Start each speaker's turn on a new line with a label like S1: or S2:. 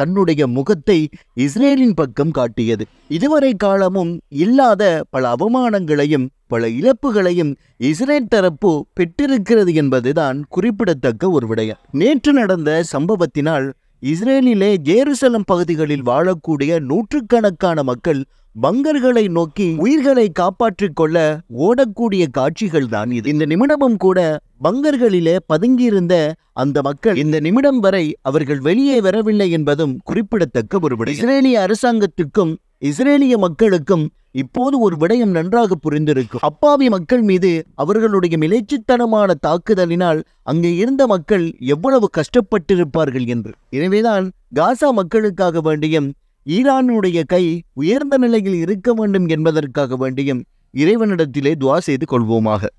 S1: தன்னுடைய முகத்தை இஸ்ரேலின் பக்கம் காட்டியது இதுவரை காலமும் இல்லாத பல அவமானங்களையும் பல இழப்புகளையும் இஸ்ரேல் தரப்பு பெற்றிருக்கிறது என்பதுதான் குறிப்பிடத்தக்க ஒரு விடயம் நேற்று நடந்த சம்பவத்தினால் இஸ்ரேலிலே ஜேருசலம் பகுதிகளில் வாழக்கூடிய நூற்றுக்கணக்கான மக்கள் பங்கர்களை நோக்கி உயிர்களை காப்பாற்றிக் கொள்ள ஓடக்கூடிய காட்சிகள் தான் இது இந்த நிமிடமும் கூட பங்கர்களிலே பதுங்கியிருந்த அந்த மக்கள் இந்த நிமிடம் வரை அவர்கள் வெளியே வரவில்லை என்பதும் குறிப்பிடத்தக்க ஒரு இஸ்ரேலிய அரசாங்கத்துக்கும் இஸ்ரேலிய மக்களுக்கும் இப்போது ஒரு விடயம் நன்றாக புரிந்திருக்கும் அப்பாவி மக்கள் மீது அவர்களுடைய மிளைச்சித்தனமான தாக்குதலினால் அங்கே இருந்த மக்கள் எவ்வளவு கஷ்டப்பட்டிருப்பார்கள் என்று எனவேதான் காசா மக்களுக்காக வேண்டியும் ஈரானுடைய கை உயர்ந்த நிலையில் இருக்க வேண்டும் என்பதற்காக வேண்டியும் இறைவனிடத்திலே துவா செய்து கொள்வோமாக